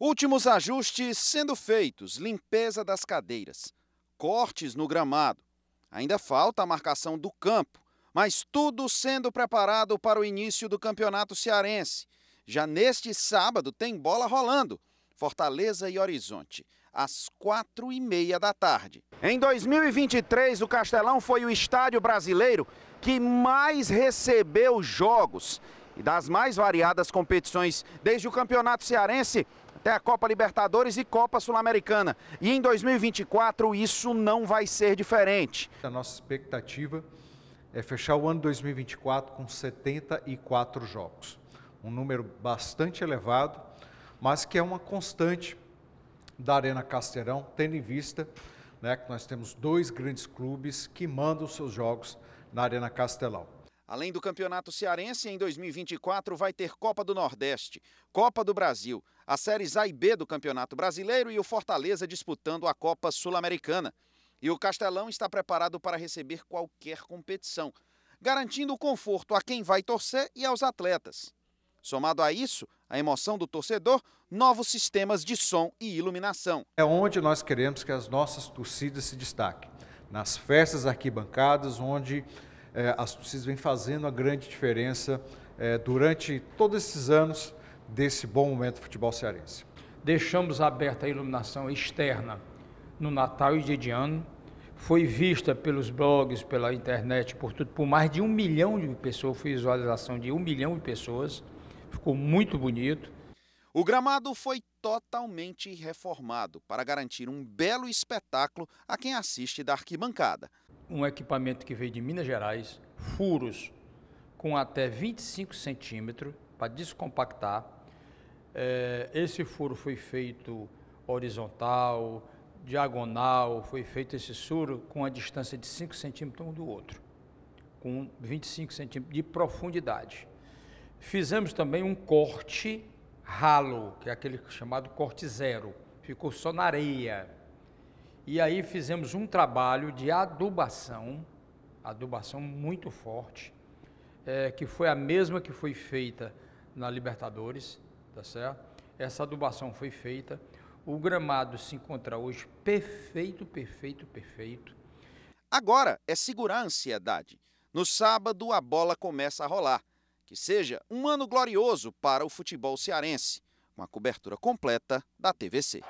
Últimos ajustes sendo feitos: limpeza das cadeiras, cortes no gramado. Ainda falta a marcação do campo, mas tudo sendo preparado para o início do Campeonato Cearense. Já neste sábado tem bola rolando. Fortaleza e Horizonte, às quatro e meia da tarde. Em 2023, o Castelão foi o estádio brasileiro que mais recebeu jogos e das mais variadas competições, desde o Campeonato Cearense até a Copa Libertadores e Copa Sul-Americana. E em 2024 isso não vai ser diferente. A nossa expectativa é fechar o ano 2024 com 74 jogos. Um número bastante elevado, mas que é uma constante da Arena Castelão, tendo em vista né, que nós temos dois grandes clubes que mandam seus jogos na Arena Castelão. Além do Campeonato Cearense, em 2024 vai ter Copa do Nordeste, Copa do Brasil, as séries A e B do Campeonato Brasileiro e o Fortaleza disputando a Copa Sul-Americana. E o Castelão está preparado para receber qualquer competição, garantindo o conforto a quem vai torcer e aos atletas. Somado a isso, a emoção do torcedor, novos sistemas de som e iluminação. É onde nós queremos que as nossas torcidas se destaquem. Nas festas arquibancadas, onde é, as Assis vêm fazendo a grande diferença é, durante todos esses anos desse bom momento do futebol cearense. Deixamos aberta a iluminação externa no Natal e dia de ano. Foi vista pelos blogs, pela internet, por tudo, por mais de um milhão de pessoas, foi visualização de um milhão de pessoas. Ficou muito bonito. O gramado foi totalmente reformado para garantir um belo espetáculo a quem assiste da arquibancada um equipamento que veio de Minas Gerais, furos com até 25 centímetros para descompactar. É, esse furo foi feito horizontal, diagonal, foi feito esse furo com a distância de 5 centímetros um do outro, com 25 centímetros de profundidade. Fizemos também um corte ralo, que é aquele chamado corte zero, ficou só na areia e aí fizemos um trabalho de adubação, adubação muito forte, é, que foi a mesma que foi feita na Libertadores, tá certo? Essa adubação foi feita. O gramado se encontra hoje perfeito, perfeito, perfeito. Agora é segurar a ansiedade. No sábado a bola começa a rolar. Que seja um ano glorioso para o futebol cearense. Uma cobertura completa da TVC.